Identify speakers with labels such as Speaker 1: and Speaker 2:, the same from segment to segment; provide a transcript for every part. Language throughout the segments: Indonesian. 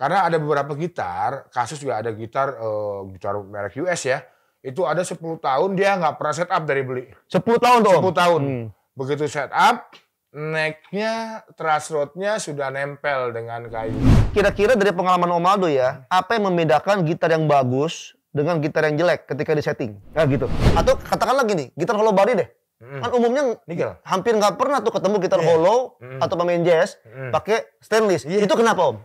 Speaker 1: Karena ada beberapa gitar, kasus juga ada gitar uh, gitar merek US ya. Itu ada 10 tahun dia nggak pernah set up dari beli. 10 tahun dong. 10 tahun. Hmm. Begitu set up, necknya, rodnya sudah nempel dengan kayu.
Speaker 2: Kira-kira dari pengalaman Om Aldo ya, apa yang membedakan gitar yang bagus dengan gitar yang jelek ketika disetting? Ya gitu. Atau katakan lagi nih gitar hollow body deh. Hmm. Kan umumnya Nikil. hampir nggak pernah tuh ketemu gitar yeah. hollow hmm. atau pemain jazz hmm. pakai stainless. Yeah. Itu kenapa om?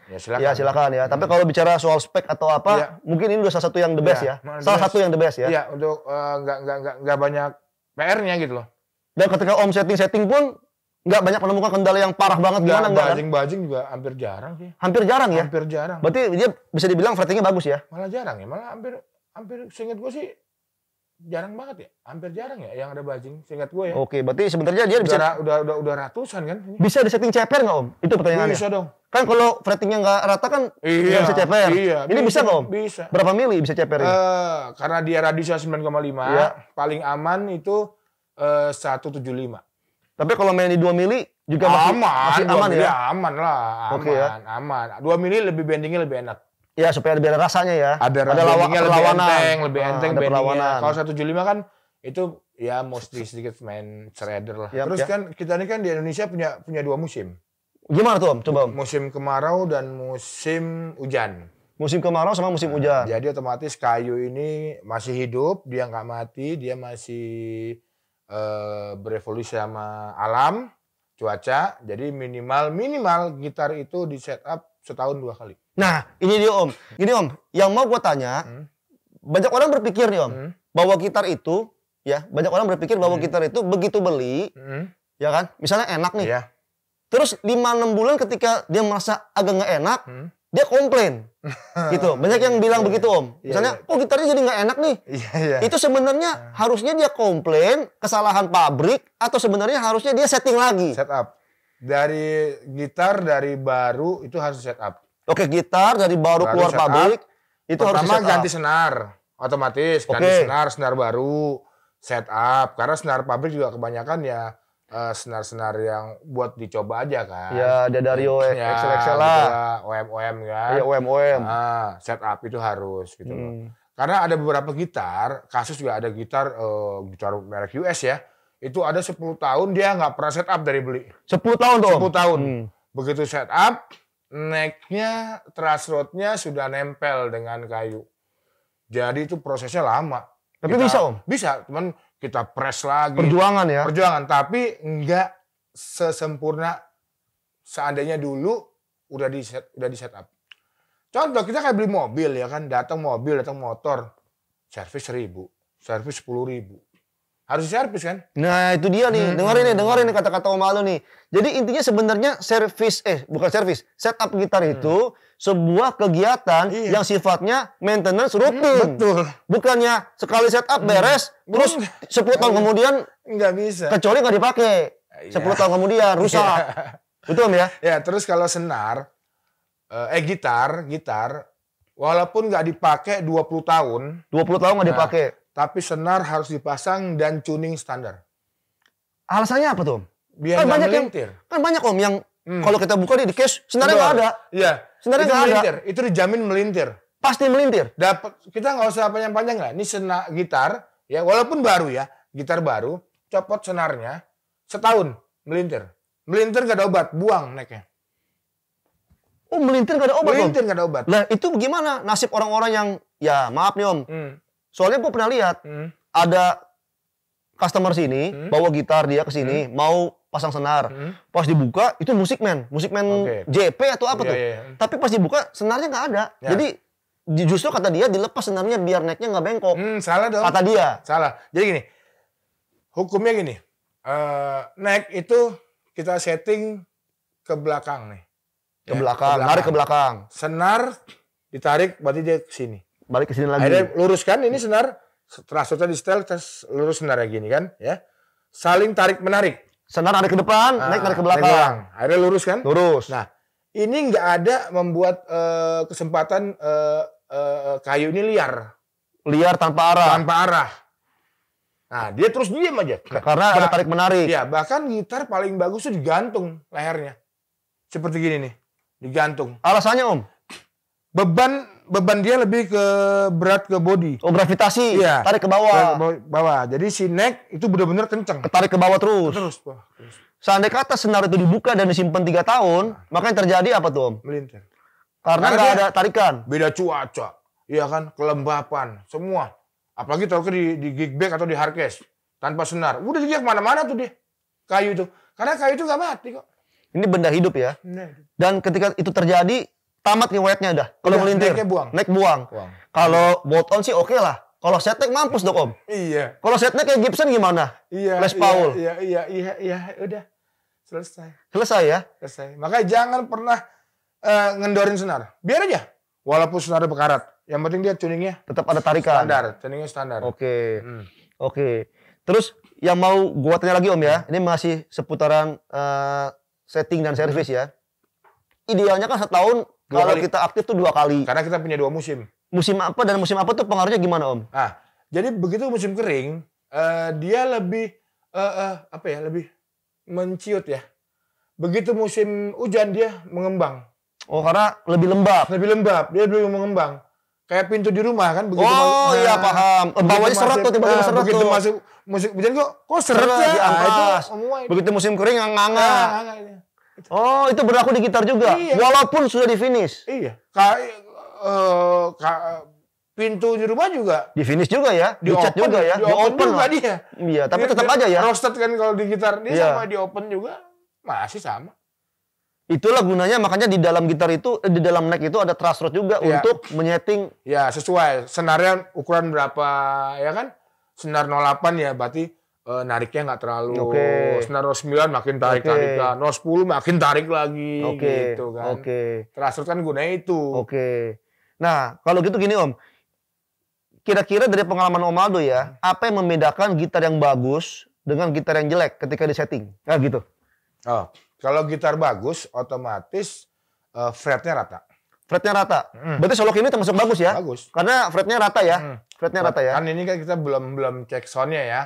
Speaker 1: Ya silakan. Ya silakan
Speaker 2: ya. Hmm. Tapi kalau bicara soal spek atau apa, ya. mungkin ini udah salah satu yang the best ya. ya. Salah best. satu yang the best ya. Iya,
Speaker 1: untuk eh, nggak uh, nggak nggak nggak banyak PR-nya gitu loh.
Speaker 2: Dan ketika om setting-setting pun nggak banyak menemukan kendala yang parah banget gimana enggak kan? bajing-bajing juga hampir jarang sih. Hampir jarang ya? Hampir jarang. Berarti dia bisa dibilang frettingnya bagus ya?
Speaker 1: Malah jarang ya, malah hampir hampir seingat gue sih jarang banget ya, hampir jarang ya yang ada bajing, seingat gue ya. Oke, berarti sebenarnya dia udah, bisa udah udah udah ratusan kan?
Speaker 2: Bisa disetting ceper nggak om? Itu pertanyaannya. Bisa
Speaker 1: dong. Kan kalau
Speaker 2: frettingnya gak rata kan iya, bisa ceper. Iya, ini bisa, bisa om? Bisa. Berapa mili bisa ceper ini?
Speaker 1: Uh, karena dia radiusnya 9,5, iya. paling aman itu eh, uh, 175. Tapi kalau main di 2 mili juga aman, masih, masih ya? aman ya? aman lah, aman, okay, ya? aman. 2 mili lebih bendingnya lebih enak. Ya supaya lebih ada rasanya ya. Ada, ada lawa, lebih enteng, lebih ah, bendingnya. Kalau 175 kan itu ya mostly sedikit main shredder lah. Yep, iya, Terus ya. kan kita ini kan di Indonesia punya punya dua musim. Gimana tuh Om? Coba Om. Musim kemarau dan musim hujan. Musim kemarau sama musim hujan. Nah, jadi otomatis kayu ini masih hidup, dia nggak mati, dia masih uh, berevolusi sama alam, cuaca. Jadi minimal minimal gitar itu di setup setahun dua kali.
Speaker 2: Nah, ini dia Om. Ini Om, yang mau gue tanya, hmm? banyak orang berpikir nih Om, hmm? bahwa gitar itu ya, banyak orang berpikir bahwa hmm? gitar itu begitu beli, hmm? ya kan? Misalnya enak nih. Yeah Terus 5-6 bulan ketika dia merasa agak nggak enak, hmm? dia komplain. gitu. Banyak yang bilang yeah. begitu Om. Iya. Misalnya, yeah, yeah. oh, gitarnya jadi nggak enak nih? Yeah, yeah. Itu sebenarnya yeah. harusnya dia komplain kesalahan pabrik atau sebenarnya harusnya dia setting lagi. Set up. Dari gitar dari
Speaker 1: baru itu harus set up.
Speaker 2: Oke, gitar dari baru, baru keluar pabrik itu Pertama harus ganti
Speaker 1: senar otomatis okay. ganti senar senar baru set up karena senar pabrik juga kebanyakan ya Eh, senar-senar uh, yang buat dicoba aja kan. Ya, OEM, ya, Excel Excel gitu lah. OM OM kan. Ya OM OM. Nah, setup itu harus gitu hmm. loh. Karena ada beberapa gitar, kasus juga ada gitar uh, gitar merek US ya. Itu ada 10 tahun dia nggak pernah setup dari beli. 10 tahun tuh. 10 tahun. Hmm. Begitu setup, necknya, rodnya sudah nempel dengan kayu. Jadi itu prosesnya lama. Tapi Kita, bisa om? Bisa, cuman kita press lagi. Perjuangan ya. Perjuangan, tapi nggak sesempurna seandainya dulu udah di set, udah di setup. Contoh kita kayak beli mobil ya kan, datang mobil, datang motor, servis seribu, servis sepuluh ribu. Harus servis kan?
Speaker 2: Nah itu dia nih, hmm. dengerin nih, dengerin nih kata-kata Om Alu nih. Jadi intinya sebenarnya servis, eh bukan servis, setup gitar hmm. itu sebuah kegiatan iya. yang sifatnya maintenance rutin. Hmm, betul. Bukannya sekali setup hmm. beres hmm. terus 10 tahun kemudian nggak
Speaker 1: bisa. Kecuali nggak dipakai.
Speaker 2: Iya. sepuluh 10 tahun kemudian rusak. Iya. Ya.
Speaker 1: Betul ya? Ya, terus kalau senar eh, eh gitar, gitar walaupun nggak dipakai 20 tahun, 20 tahun nggak nah, dipakai. Tapi senar harus dipasang dan tuning standar.
Speaker 2: Alasannya apa tuh? Biar kan banyak yang, kan banyak om yang Hmm. Kalau kita buka di cash, sebenarnya nggak ada. Iya.
Speaker 1: Sebenarnya nggak ada.
Speaker 2: Itu dijamin melintir. Pasti melintir. Dapat kita
Speaker 1: nggak usah panjang-panjang lah. Ini sena gitar ya, walaupun baru ya, gitar baru, copot
Speaker 2: senarnya setahun melintir. Melintir gak ada obat, buang neknya. Oh melintir gak ada obat Melintir gak ada obat. Nah itu gimana nasib orang-orang yang, ya maaf nih om. Hmm. Soalnya gue pernah lihat, hmm. ada customer sini, hmm. bawa gitar dia ke sini, hmm. mau pasang senar. Hmm. Pas dibuka itu musik man, musik man okay. JP atau apa yeah, tuh. Yeah, Tapi pas dibuka senarnya nggak ada. Yeah. Jadi justru kata dia dilepas senarnya biar necknya nggak bengkok. Hmm, salah dong. Kata dia. Salah. Jadi gini, hukumnya gini,
Speaker 1: uh, neck itu kita setting ke belakang nih. Ke belakang, ke ke belakang. Senar ditarik berarti dia ke sini.
Speaker 2: Balik ke sini lagi. Akhirnya
Speaker 1: luruskan ini senar, terus di setel, terus lurus senarnya gini kan, ya. Saling tarik
Speaker 2: menarik Senar ada ke depan, nah, naik dari ke belakang. belakang.
Speaker 1: Akhirnya lurus kan? Lurus. Nah, ini nggak ada membuat uh, kesempatan uh, uh, kayu ini liar. Liar tanpa arah. Tanpa arah. Nah, dia terus diam aja. Karena ada tarik menarik. Ya, bahkan gitar paling bagus itu digantung lehernya. Seperti gini nih, digantung. Alasannya, Om? Beban beban dia lebih ke berat ke
Speaker 2: body. Oh, gravitasi. Iya. Tarik ke bawah. Tarik ke bawah. Jadi si neck itu benar-benar kenceng Tarik ke bawah terus. Terus, terus. Seandainya kata senar itu dibuka dan disimpan tiga tahun, nah. maka terjadi apa tuh, Om? Melintir. Karena nggak ada tarikan.
Speaker 1: Beda cuaca. Iya kan, kelembapan, semua. Apalagi kalau di, di gig bag atau di harkes tanpa senar. Udah dia kemana-mana
Speaker 2: tuh dia kayu itu.
Speaker 1: Karena kayu itu nggak mati kok.
Speaker 2: Ini benda hidup ya. Dan ketika itu terjadi, tamat nih wetnya udah. Kalau ya, ngelintir, naik buang. Naik buang.
Speaker 1: buang. Kalau
Speaker 2: bolt on sih oke okay lah. Kalau setek mampus dong om. Iya. Kalau setek kayak Gibson gimana? Iya. Les iya, Paul. Iya,
Speaker 1: iya, iya, iya, udah selesai. Selesai ya? Selesai.
Speaker 2: Makanya jangan pernah
Speaker 1: uh, ngendorin senar. Biar aja. Walaupun senar berkarat. Yang penting dia tuningnya tetap
Speaker 2: ada tarikan. Standar, tuningnya standar. Oke. Okay. Hmm. Oke. Okay. Terus yang mau gua tanya lagi Om ya. Ini masih seputaran uh, setting dan servis ya. Idealnya kan setahun kalau kita aktif tuh dua kali. Karena kita punya dua musim. Musim apa dan musim apa tuh pengaruhnya gimana om? Ah, jadi begitu musim kering, uh, dia lebih uh, uh,
Speaker 1: apa ya? Lebih menciut ya. Begitu musim hujan dia mengembang. Oh karena lebih lembab. Lebih lembab, dia lebih mengembang. Kayak pintu di rumah kan begitu. Oh iya nah, paham. Bawahnya seret tuh tiba-tiba nah, seret Begitu masuk
Speaker 2: musim hujan kok kok seret ya? ya. Nah, itu, begitu musim kering ngangang. Nah, Oh, itu berlaku di gitar juga. Iya. Walaupun sudah di finish. Iya.
Speaker 1: Ka, uh, ka, pintu di rumah juga
Speaker 2: di finish juga ya, di, di open, juga ya? ya, di, di open, open juga dia. Iya, tapi tetap aja ya. Roasted kan kalau di gitar dia iya. sama di
Speaker 1: open juga masih sama.
Speaker 2: Itulah gunanya makanya di dalam gitar itu eh, di dalam neck itu ada truss rod juga ya. untuk menyeting ya sesuai senarnya
Speaker 1: ukuran berapa ya kan? Senar 08 ya berarti uh, nariknya nggak terlalu. Oke. Okay. Senar 9 makin tarik tarik kan. Nol 10 makin tarik lagi okay. gitu kan. Oke.
Speaker 2: Okay. Terasur kan gunanya itu. Oke. Okay. Nah, kalau gitu gini Om. Kira-kira dari pengalaman Om Aldo ya, apa yang membedakan gitar yang bagus dengan gitar yang jelek ketika disetting? Nah, gitu. Oh, kalau gitar bagus otomatis uh, fretnya rata. Fretnya rata. Mm. Berarti solo ini termasuk bagus ya? Bagus. Karena fretnya rata
Speaker 1: ya. Mm. Fretnya rata ya. Kan ini kan kita belum belum cek soundnya ya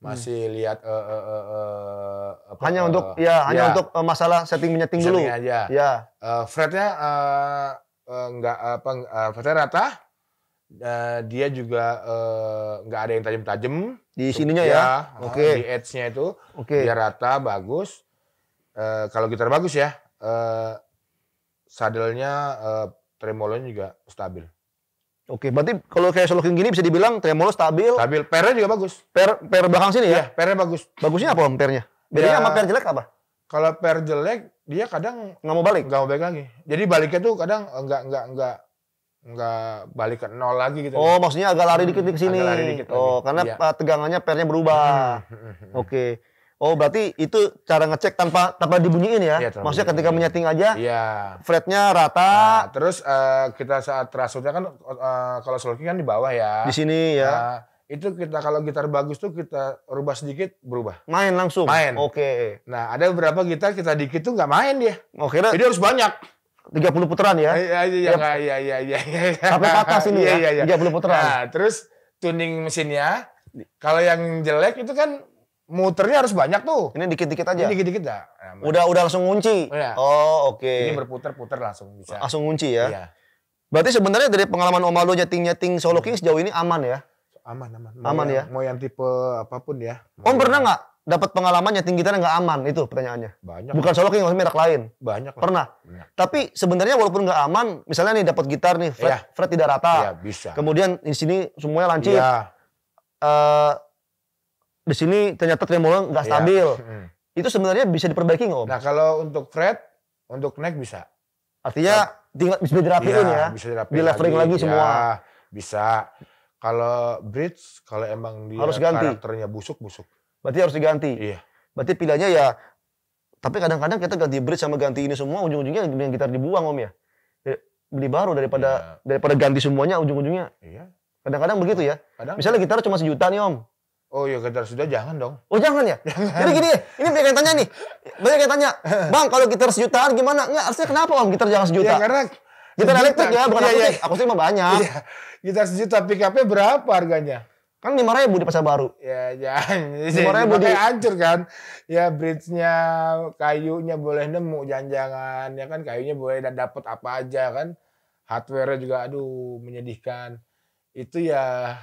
Speaker 1: masih hmm. lihat uh, uh, uh,
Speaker 2: uh, apa, hanya untuk uh, ya, ya hanya ya. untuk uh, masalah setting menyeting dulu aja ya
Speaker 1: uh, fretnya uh, uh, nggak apa uh, fretnya rata uh, dia juga uh, nggak ada yang tajam-tajam
Speaker 2: di sininya ya, ya. oke okay. di
Speaker 1: edge-nya itu oke okay. dia rata bagus uh, kalau gitar bagus ya uh, sadelnya uh, tremolonya juga stabil
Speaker 2: Oke, berarti kalau kayak solo soloking gini bisa dibilang tremolo stabil. Stabil. Pernya juga bagus. Per per belakang sini ya? Iya, pernya bagus. Bagusnya apa om pernya? Bedanya ya, sama per jelek apa? Kalau per jelek dia kadang nggak mau balik, nggak mau balik lagi.
Speaker 1: Jadi baliknya tuh kadang nggak nggak nggak nggak balik ke nol lagi gitu. Oh, maksudnya agak lari dikit ke sini. Agak lari dikit. Oh, lagi. karena iya.
Speaker 2: tegangannya pernya berubah. Hmm, hmm, hmm, Oke. Okay. Oh berarti itu cara ngecek tanpa tanpa dibunyiin ya? ya Maksudnya bunyiin. ketika menyeting aja, ya. fretnya rata.
Speaker 1: Nah, terus uh, kita saat terasutnya kan uh, kalau slow kan di bawah ya. Di sini ya. itu kita kalau gitar bagus tuh kita rubah sedikit berubah. Main langsung. Main. Oke. Okay. Nah ada beberapa gitar kita dikit tuh nggak main dia. Oke. Okay, Jadi harus banyak.
Speaker 2: 30 putaran ya? Iya iya
Speaker 1: iya iya iya. Sampai patah sini ya. Iya, iya. 30 putaran. Nah, terus tuning mesinnya kalau yang jelek itu kan muternya harus
Speaker 2: banyak tuh. Ini dikit-dikit aja. Ini dikit-dikit dah. udah udah langsung ngunci. Udah. Oh, iya. oh, oke. Okay. Ini berputar-putar langsung bisa. Langsung ngunci ya. Iya. Berarti sebenarnya dari pengalaman Om Aldo nyeting-nyeting solo king sejauh ini aman ya?
Speaker 1: Aman, aman. Mau aman yang, ya?
Speaker 2: Mau yang tipe apapun ya. Mau Om pernah nggak dapat pengalaman nyeting gitar yang nggak aman? Itu pertanyaannya. Banyak. Bukan solo king, maksudnya merek lain. Banyak lah. Pernah. Banyak. Tapi sebenarnya walaupun nggak aman, misalnya nih dapat gitar nih, fret, ya. fret tidak rata. Iya, bisa. Kemudian di sini semuanya lancip. Iya. Uh, di sini ternyata tremolo nggak iya. stabil. Hmm. Itu sebenarnya bisa diperbaiki nggak om? Nah kalau untuk fret, untuk neck bisa.
Speaker 1: Artinya nah,
Speaker 2: tinggal bisa dirapiin ya, ya. Bisa dirapiin di leveling lagi, lagi iya, semua. Ya, bisa. Kalau bridge, kalau emang dia harus ganti. karakternya busuk busuk. Berarti harus diganti. Iya. Berarti pilihannya ya. Tapi kadang-kadang kita ganti bridge sama ganti ini semua ujung-ujungnya yang gitar dibuang om ya. ya. Beli baru daripada iya. daripada ganti semuanya ujung-ujungnya. Iya. Kadang-kadang begitu ya.
Speaker 1: Kadang. Misalnya gitar
Speaker 2: cuma sejuta nih om.
Speaker 1: Oh ya kita sudah jangan dong.
Speaker 2: Oh jangan ya. Jangan. Jadi gini, ini banyak yang tanya nih, banyak yang tanya, bang kalau gitar sejutaan gimana? Enggak, harusnya kenapa om gitar jangan sejuta? Ya karena gitar sejuta. elektrik ya, bukan iya, akustik. Iya. Akustik mah banyak. Iya. Gitar sejuta pick berapa harganya? Kan lima ribu di pasar baru.
Speaker 1: Ya jangan. Lima ribu di... hancur kan. Ya bridge-nya, kayunya boleh nemu, jangan-jangan ya kan kayunya boleh dapat apa aja kan. Hardware-nya juga aduh menyedihkan. Itu ya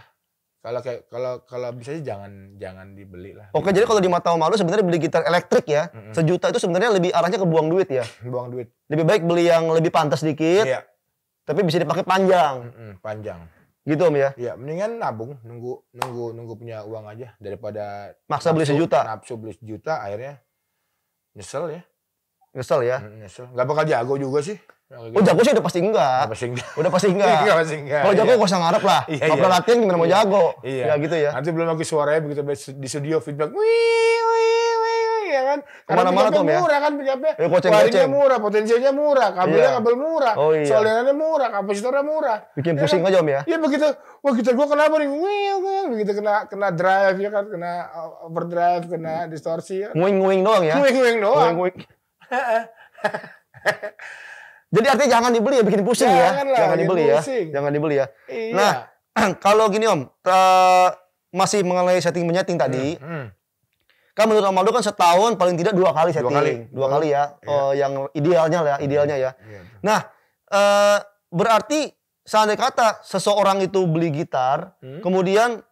Speaker 1: kalau kayak kalau kalau bisa sih jangan jangan dibeli lah. Oke, jadi kalau di mata malu
Speaker 2: sebenarnya beli gitar elektrik ya, mm -hmm. sejuta itu sebenarnya lebih arahnya ke buang duit ya. buang duit. Lebih baik beli yang lebih pantas dikit. Iya. Tapi bisa dipakai panjang. Mm
Speaker 1: -hmm, panjang. Gitu om ya? Iya, mendingan nabung, nunggu nunggu nunggu punya uang aja daripada maksa nabsu, beli sejuta. Nafsu beli sejuta akhirnya nyesel ya. Nyesel ya? Nyesel. Gak bakal jago juga sih. Oh jago sih udah pasti enggak. Udah pasti enggak. Udah pasti enggak. enggak iya, pasti enggak. Kalau jago iya. gak usah ngarep lah. Iya, iya. pernah iya. latihan gimana mau jago. Iya. Ya gitu ya. Nanti belum lagi suaranya begitu di studio feedback. Wih, wih, wih, ya kan. Karena mana tuh ya. murah kan penyapnya. Ya, koceng -koceng. murah, potensinya murah, kabelnya kabel murah. Oh, iya. murah, kapasitornya murah. Bikin ya pusing kan? aja Om ya. Iya begitu. Wah gitar gua kenapa nih? Wih, wih, begitu kena kena drive ya kan, kena uh, overdrive, kena distorsi. Ya kan?
Speaker 2: Nguing-nguing doang ya. Nguing-nguing doang. Nguing-nguing. Jadi artinya jangan dibeli ya bikin pusing ya. ya. Jangan, dibeli ya. Jangan dibeli ya. Nah, kalau gini Om, masih mengenai setting menyeting tadi. Hmm, hmm. Kan menurut Om Aldo kan setahun paling tidak dua kali setting. Dua kali, dua hmm. kali ya. Iya. Uh, yang idealnya lah, hmm. idealnya ya. Iya. Nah, uh, berarti seandainya kata seseorang itu beli gitar, hmm? kemudian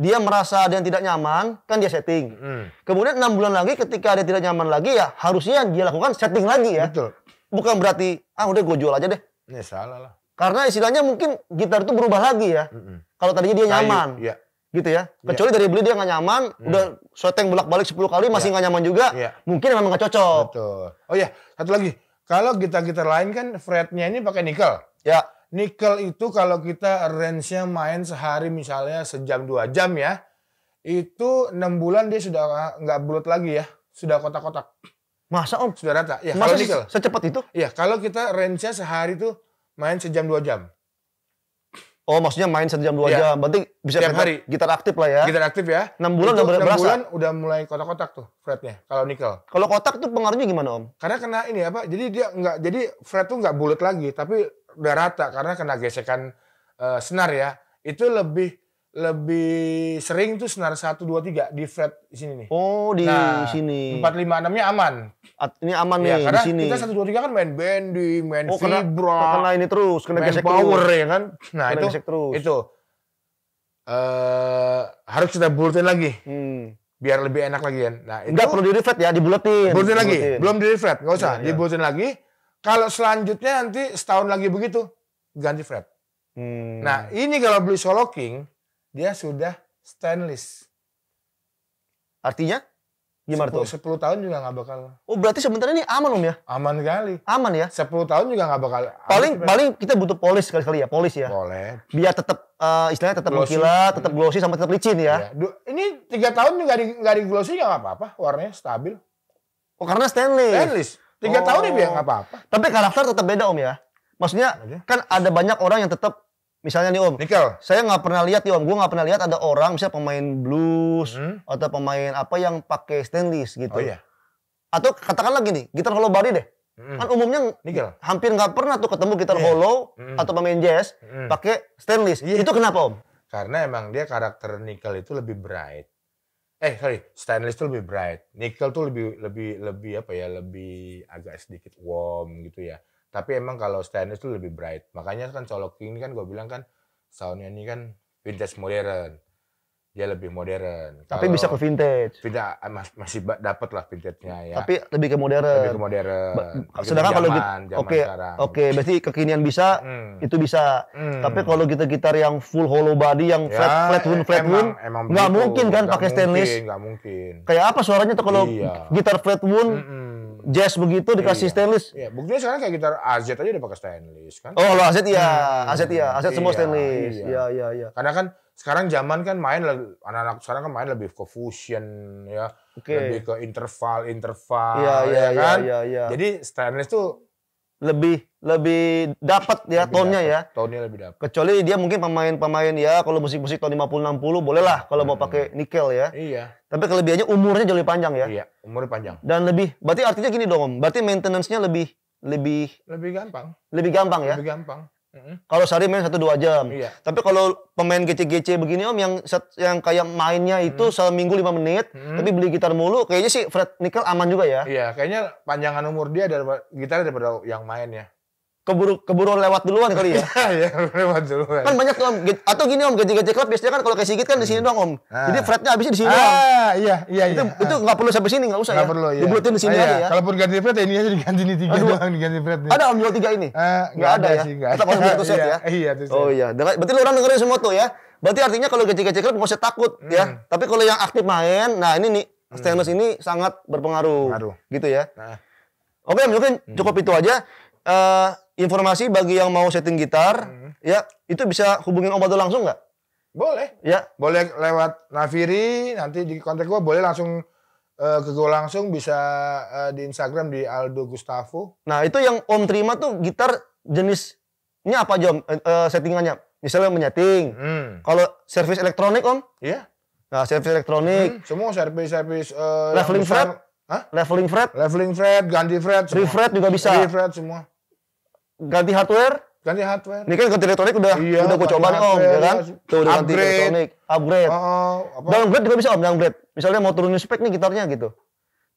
Speaker 2: dia merasa dia tidak nyaman, kan dia setting. Hmm. Kemudian enam bulan lagi ketika dia tidak nyaman lagi ya harusnya dia lakukan setting lagi ya. Betul bukan berarti ah udah gue jual aja deh.
Speaker 1: Ya salah lah.
Speaker 2: Karena istilahnya mungkin gitar itu berubah lagi ya. Mm Kalau tadinya dia Kayu, nyaman. Iya. Gitu ya. Iya. Kecuali ya. dari beli dia nggak nyaman, hmm. udah soteng bolak-balik 10 kali masih iya. nggak nyaman juga, ya. mungkin memang nggak cocok. Betul. Oh ya, satu lagi. Kalau
Speaker 1: gitar-gitar lain kan fretnya ini pakai nikel. Ya. Nikel itu kalau kita range-nya main sehari misalnya sejam dua jam ya, itu enam bulan dia sudah nggak bulat lagi ya, sudah kotak-kotak. Masa om? Sudah rata. Ya, Masa kalau nikel. Gitu. secepat itu? Iya, kalau kita range sehari itu main sejam dua jam. Oh, maksudnya main
Speaker 2: satu jam dua ya. jam. Berarti bisa Tiap hari. gitar aktif lah ya. Gitar aktif ya. 6 bulan udah berasa. 6 bulan
Speaker 1: udah mulai kotak-kotak tuh fretnya kalau nikel. Kalau kotak tuh pengaruhnya gimana, Om? Karena kena ini apa? Jadi dia nggak jadi fret tuh nggak bulat lagi, tapi udah rata karena kena gesekan uh, senar ya. Itu lebih lebih sering tuh senar satu dua tiga di fret di sini nih.
Speaker 2: Oh, di nah, sini. empat
Speaker 1: lima enamnya aman. At, ini aman ya, karena di sini. Kita satu dua tiga kan main bending, main oh, vibra. Kena, kena ini terus, kena gesek power terus. ya kan. Nah, kena itu gesek terus. itu uh, harus kita bulatin lagi. Hmm. Biar lebih enak lagi kan. Nah, itu Enggak perlu di refret
Speaker 2: ya, dibuletin. bulatin lagi. Belum
Speaker 1: di refret, enggak usah. Ya, dibuletin lagi. Kalau selanjutnya nanti setahun lagi begitu ganti fret. Hmm. Nah, ini kalau beli solo king dia sudah stainless. Artinya?
Speaker 2: Gimana 10, tuh? 10 tahun juga gak bakal. Oh berarti sebentar ini aman om ya? Aman kali. Aman ya? 10 tahun juga gak bakal. Paling aman, paling kita butuh polis sekali kali ya, polis ya. Boleh. Biar tetap uh, eh, istilahnya tetap mengkilat, hmm. tetap glossy sama tetap licin ya. ya. Ini tiga tahun juga di nggak di glossy
Speaker 1: gak apa-apa, warnanya stabil.
Speaker 2: Oh karena stainless. Stainless. Tiga oh. tahun ya nggak apa-apa. Tapi karakter tetap beda om ya. Maksudnya kan ada banyak orang yang tetap Misalnya nih Om, Nikel. saya nggak pernah lihat nih Om, gue nggak pernah lihat ada orang misalnya pemain blues hmm. atau pemain apa yang pakai stainless gitu. Oh iya. Atau katakanlah gini, gitar hollow body deh. Hmm. Kan umumnya Nikel. hampir nggak pernah tuh ketemu gitar yeah. hollow hmm. atau pemain jazz hmm. pakai stainless. Yeah. Itu kenapa Om?
Speaker 1: Karena emang dia karakter nikel itu lebih bright. Eh sorry, stainless itu lebih bright. Nikel tuh lebih lebih lebih apa ya? Lebih agak sedikit warm gitu ya tapi emang kalau stainless itu lebih bright. Makanya kan colok ini kan gue bilang kan soundnya ini kan vintage modern. Dia lebih modern. Tapi bisa ke
Speaker 2: vintage. Tidak
Speaker 1: ah, masih dapat lah vintage-nya ya. Tapi lebih ke modern. Lebih ke modern. sedangkan kalau gitu oke
Speaker 2: oke berarti kekinian bisa hmm. itu bisa. hmm. Tapi kalau kita gitar yang full hollow body yang ya, flat ya, flat wound flat wound nggak mungkin kan pakai stainless. Nggak mungkin. Kayak apa suaranya tuh kalau iya. gitar flat wound mm -mm jazz begitu dikasih iya. stainless.
Speaker 1: Iya, buktinya sekarang kayak gitar AZ aja udah pakai stainless
Speaker 2: kan. Oh, lo AZ iya, hmm. AZ iya, AZ semua iya, stainless. Iya. iya,
Speaker 1: iya, iya. Karena kan sekarang zaman kan main anak-anak sekarang kan main lebih ke fusion ya, okay. lebih ke interval, interval iya, iya, ya iya kan. Iya, iya, iya. Jadi stainless tuh
Speaker 2: lebih lebih dapat ya lebih tonnya ya.
Speaker 1: Tonnya lebih dapat.
Speaker 2: Kecuali dia mungkin pemain-pemain ya kalau musik-musik tahun 50 60 bolehlah kalau hmm. mau pakai nikel ya. Iya. Tapi kelebihannya umurnya jauh lebih panjang ya. Iya, umurnya panjang. Dan lebih berarti artinya gini dong berarti maintenance-nya lebih lebih
Speaker 1: lebih gampang.
Speaker 2: Lebih gampang ya. Lebih gampang. Kalau sehari main satu dua jam. Iya. Tapi kalau pemain GC-GC begini om yang set, yang kayak mainnya itu mm-hmm. seminggu lima menit, hmm tapi beli gitar mulu, kayaknya sih Fred Nickel aman juga ya. Iya, kayaknya panjangan umur dia dari gitar daripada yang main ya keburu keburu lewat duluan kali ya. Iya, lewat duluan. Kan banyak tuh Om, atau gini Om, gaji-gaji klub biasanya kan kalau kayak Sigit kan di sini hmm. doang Om. Ah. Jadi fretnya habisnya di sini ah, iya, iya, iya. Itu ah. itu perlu sampai sini, enggak usah gak ya. perlu, iya. Dibulutin di sini ah, iya. aja ya.
Speaker 1: Kalaupun ganti fret ya ini aja diganti ini tiga Aduh. doang diganti fretnya.
Speaker 2: Ada Om dua tiga ini? enggak ah, ada, ada ya. Sih, ada Tetap harus satu set iya, ya. Iya, itu Oh iya, berarti lu orang dengerin semua tuh ya. Berarti artinya kalau gaji-gaji klub enggak usah takut hmm. ya. Tapi kalau yang aktif main, nah ini nih hmm. stainless ini sangat berpengaruh. Gitu ya. Nah. Oke, mungkin cukup hmm. itu aja. Uh, informasi bagi yang mau setting gitar, hmm. ya itu bisa hubungin Om Badul langsung nggak? Boleh. Ya. Boleh lewat Naviri, nanti di kontak gue boleh langsung
Speaker 1: uh, ke gue langsung bisa
Speaker 2: uh, di Instagram di Aldo Gustavo. Nah itu yang Om terima tuh gitar jenisnya apa Om? uh, settingannya? Misalnya menyeting. Hmm. Kalau servis elektronik Om? Iya. Nah, servis elektronik. Hmm, semua servis-servis
Speaker 1: uh, leveling fret.
Speaker 2: Hah? Leveling fret. Leveling fret, ganti fret. Refret juga bisa. Refret semua ganti hardware
Speaker 1: ganti hardware ini kan ganti elektronik udah iya, udah gue coba nih om ya kan iya, tuh udah ganti elektronik
Speaker 2: upgrade uh, apa? downgrade juga bisa om downgrade misalnya mau turunin spek nih gitarnya gitu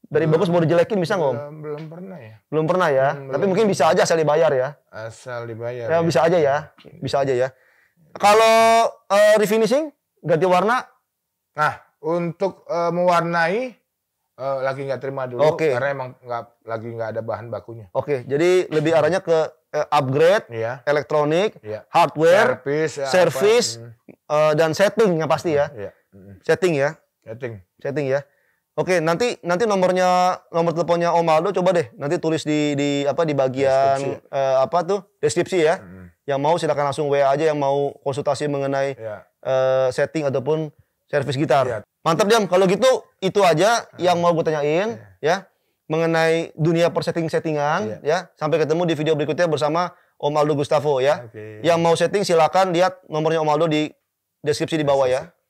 Speaker 2: dari hmm. bagus mau dijelekin bisa nggak om?
Speaker 1: Belum pernah ya.
Speaker 2: Belum pernah ya. belum, Tapi belum. mungkin bisa aja asal dibayar ya.
Speaker 1: Asal dibayar. Ya, ya. bisa aja
Speaker 2: ya. Bisa aja ya. Kalau uh, refinishing ganti warna? Nah, untuk uh, mewarnai
Speaker 1: uh, lagi nggak terima dulu okay. karena emang nggak lagi nggak ada bahan bakunya. Oke, okay, jadi lebih arahnya ke
Speaker 2: uh, upgrade, yeah. elektronik, yeah. hardware, service, ya, service apa, uh, dan setting yang pasti ya.
Speaker 1: Yeah. Hmm. Setting ya. Setting.
Speaker 2: Setting ya. Oke, okay, nanti nanti nomornya nomor teleponnya Om Aldo coba deh nanti tulis di di apa di bagian Uh, apa tuh deskripsi ya. Mm. Yang mau silakan langsung WA aja yang mau konsultasi mengenai yeah. Iya. uh, setting ataupun service gitar. Yeah. Mantap Jam. Kalau gitu itu aja yang mau gue tanyain iya. ya mengenai dunia persetting-settingan iya. ya. Sampai ketemu di video berikutnya bersama Om Aldo Gustavo ya. Okay. Yang mau setting silakan lihat nomornya Om Aldo di deskripsi di bawah ya. Iya,